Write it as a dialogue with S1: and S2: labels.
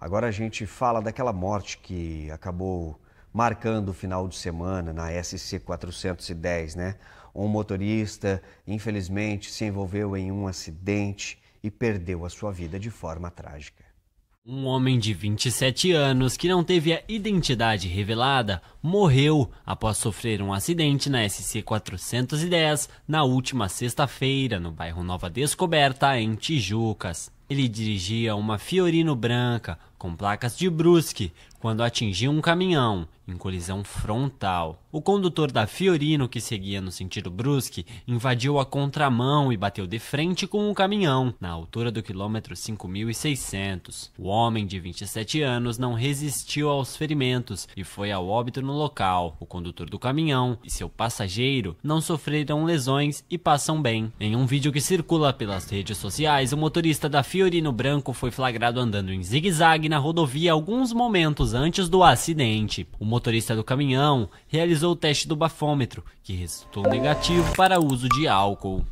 S1: Agora a gente fala daquela morte que acabou marcando o final de semana na SC 410, né? Um motorista, infelizmente, se envolveu em um acidente e perdeu a sua vida de forma trágica.
S2: Um homem de 27 anos que não teve a identidade revelada morreu após sofrer um acidente na SC 410 na última sexta-feira no bairro Nova Descoberta, em Tijucas. Ele dirigia uma Fiorino branca, com placas de Brusque, quando atingiu um caminhão, em colisão frontal. O condutor da Fiorino, que seguia no sentido Brusque, invadiu a contramão e bateu de frente com o um caminhão, na altura do quilômetro 5600. O homem, de 27 anos, não resistiu aos ferimentos e foi ao óbito no local. O condutor do caminhão e seu passageiro não sofreram lesões e passam bem. Em um vídeo que circula pelas redes sociais, o motorista da Fiorino Branco foi flagrado andando em zigue-zague na rodovia alguns momentos antes do acidente. O motorista do caminhão realizou o teste do bafômetro, que resultou negativo para uso de álcool.